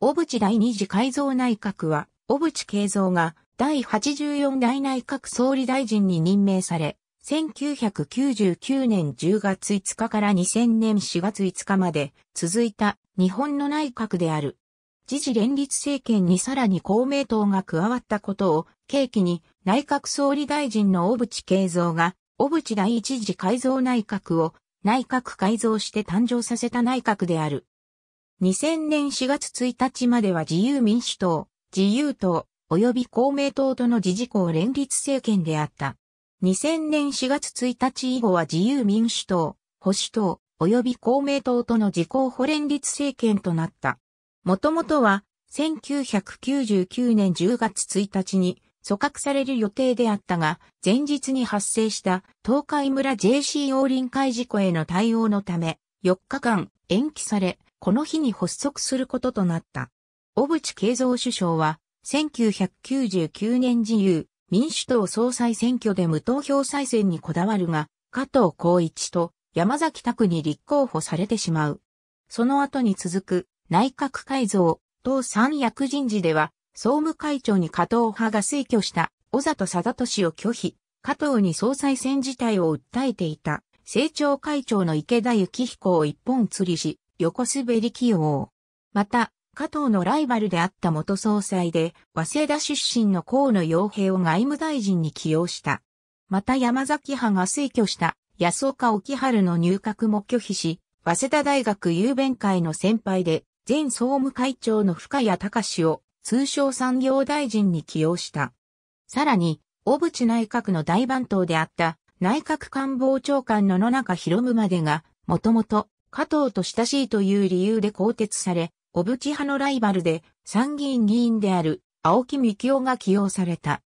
小渕第二次改造内閣は、小渕恵三が第84代内閣総理大臣に任命され、1999年10月5日から2000年4月5日まで続いた日本の内閣である。自治連立政権にさらに公明党が加わったことを契機に内閣総理大臣の小渕恵三が小渕第一次改造内閣を内閣改造して誕生させた内閣である。2000年4月1日までは自由民主党、自由党、及び公明党との自治公連立政権であった。2000年4月1日以後は自由民主党、保守党、及び公明党との自公保連立政権となった。もともとは、1999年10月1日に組閣される予定であったが、前日に発生した東海村 JCO 臨海事故への対応のため、4日間延期され、この日に発足することとなった。小渕恵三首相は、1999年自由、民主党総裁選挙で無投票再選にこだわるが、加藤光一と山崎拓に立候補されてしまう。その後に続く内閣改造、党三役人事では、総務会長に加藤派が推挙した小里貞俊を拒否、加藤に総裁選自体を訴えていた、政調会長の池田幸彦を一本釣りし、横滑り起用。また、加藤のライバルであった元総裁で、早稲田出身の河野洋平を外務大臣に起用した。また山崎派が推挙した安岡沖春の入閣も拒否し、早稲田大学郵弁会の先輩で、前総務会長の深谷隆を通商産業大臣に起用した。さらに、小渕内閣の大番頭であった内閣官房長官の野中博夢までが、もともと加藤と親しいという理由で更迭され、小渕派のライバルで参議院議員である青木幹雄が起用された。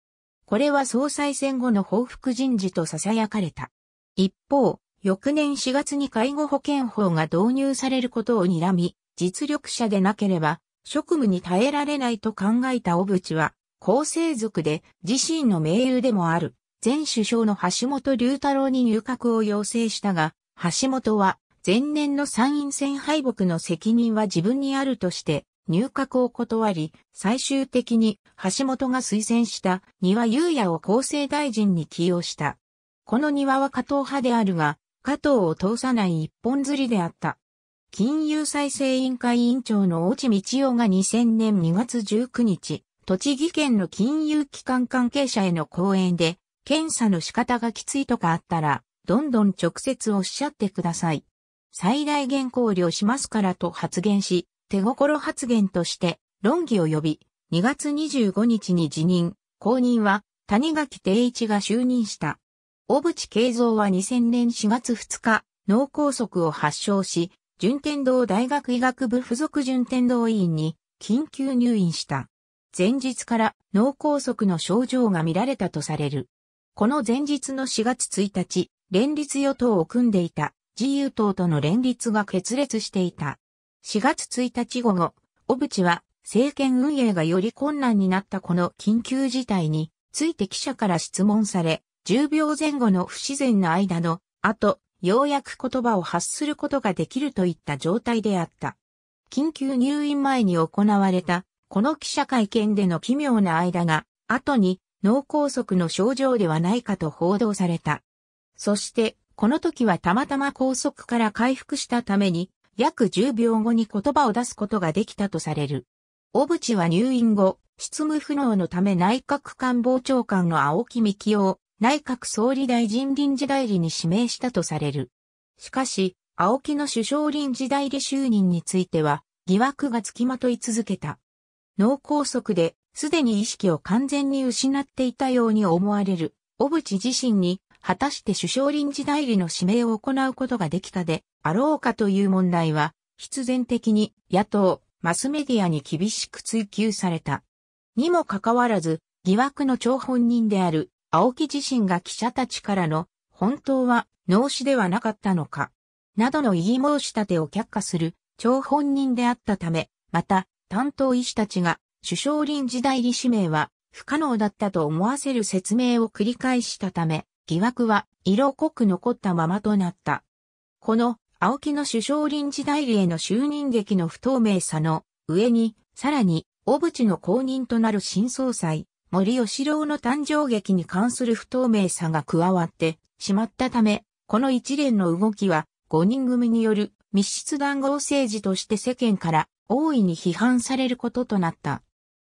これは総裁選後の報復人事と囁かれた。一方、翌年4月に介護保険法が導入されることを睨み、実力者でなければ職務に耐えられないと考えた小渕は、厚生族で自身の盟友でもある前首相の橋本龍太郎に入閣を要請したが、橋本は前年の参院選敗北の責任は自分にあるとして入閣を断り、最終的に橋本が推薦した庭優也を厚生大臣に起用した。この庭は加藤派であるが、加藤を通さない一本釣りであった。金融再生委員会委員長の落ち道夫が2000年2月19日、栃木県の金融機関関係者への講演で、検査の仕方がきついとかあったら、どんどん直接おっしゃってください。最大限考慮しますからと発言し、手心発言として論議を呼び、2月25日に辞任、後任は谷垣定一が就任した。小渕慶三は2000年4月2日、脳梗塞を発症し、順天堂大学医学部附属順天堂医院に緊急入院した。前日から脳梗塞の症状が見られたとされる。この前日の4月1日、連立与党を組んでいた自由党との連立が決裂していた。4月1日午後、小渕は政権運営がより困難になったこの緊急事態について記者から質問され、10秒前後の不自然な間の後、ようやく言葉を発することができるといった状態であった。緊急入院前に行われた、この記者会見での奇妙な間が、後に脳梗塞の症状ではないかと報道された。そして、この時はたまたま拘束から回復したために、約10秒後に言葉を出すことができたとされる。小渕は入院後、執務不能のため内閣官房長官の青木幹雄、内閣総理大臣臨時代理に指名したとされる。しかし、青木の首相臨時代理就任については、疑惑がつきまとい続けた。脳梗塞で、すでに意識を完全に失っていたように思われる、小渕自身に果たして首相臨時代理の指名を行うことができたであろうかという問題は、必然的に野党、マスメディアに厳しく追及された。にもかかわらず、疑惑の張本人である青木自身が記者たちからの本当は脳死ではなかったのか、などの異議申し立てを却下する張本人であったため、また担当医師たちが首相臨時代理指名は不可能だったと思わせる説明を繰り返したため、疑惑は色濃く残ったままとなった。この青木の首相臨時代理への就任劇の不透明さの上に、さらに、小渕の後任となる新総裁、森吉郎の誕生劇に関する不透明さが加わってしまったため、この一連の動きは5人組による密室談合政治として世間から大いに批判されることとなった。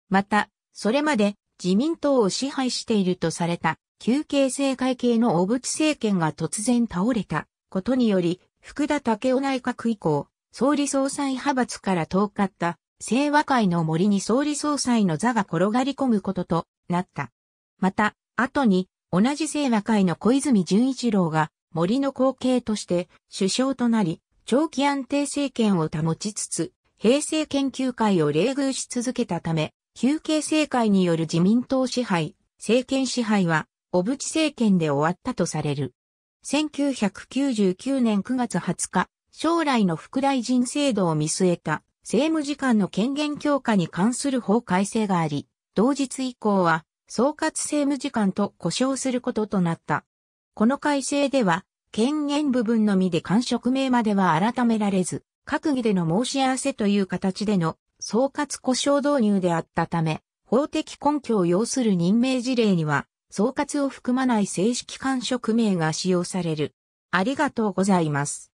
また、それまで自民党を支配しているとされた旧憩政会系の小渕政権が突然倒れたことにより、福田武雄内閣以降、総理総裁派閥から遠かった清和会の森に総理総裁の座が転がり込むこととなった。また、後に同じ清和会の小泉純一郎が森の後継として首相となり、長期安定政権を保ちつつ、平成研究会を冷遇し続けたため、休憩政会による自民党支配、政権支配は小渕政権で終わったとされる。1999年9月20日、将来の副大臣制度を見据えた政務次官の権限強化に関する法改正があり、同日以降は総括政務次官と呼称することとなった。この改正では、権限部分のみで官職名までは改められず、閣議での申し合わせという形での総括故障導入であったため、法的根拠を要する任命事例には総括を含まない正式官職名が使用される。ありがとうございます。